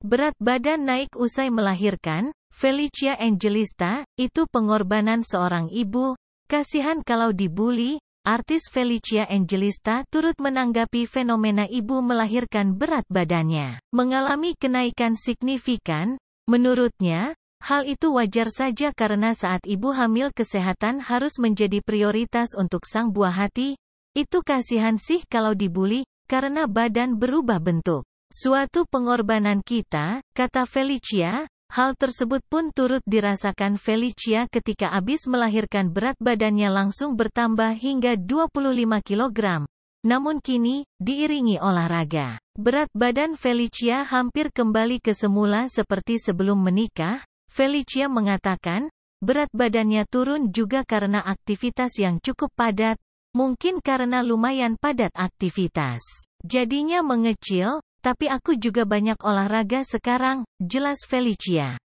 Berat badan naik usai melahirkan, Felicia Angelista, itu pengorbanan seorang ibu, kasihan kalau dibully, artis Felicia Angelista turut menanggapi fenomena ibu melahirkan berat badannya. Mengalami kenaikan signifikan, menurutnya, hal itu wajar saja karena saat ibu hamil kesehatan harus menjadi prioritas untuk sang buah hati, itu kasihan sih kalau dibully, karena badan berubah bentuk. Suatu pengorbanan kita, kata Felicia, hal tersebut pun turut dirasakan Felicia ketika habis melahirkan berat badannya langsung bertambah hingga 25 kg. Namun kini, diiringi olahraga. Berat badan Felicia hampir kembali ke semula seperti sebelum menikah. Felicia mengatakan, berat badannya turun juga karena aktivitas yang cukup padat, mungkin karena lumayan padat aktivitas. Jadinya mengecil, tapi aku juga banyak olahraga sekarang, jelas Felicia.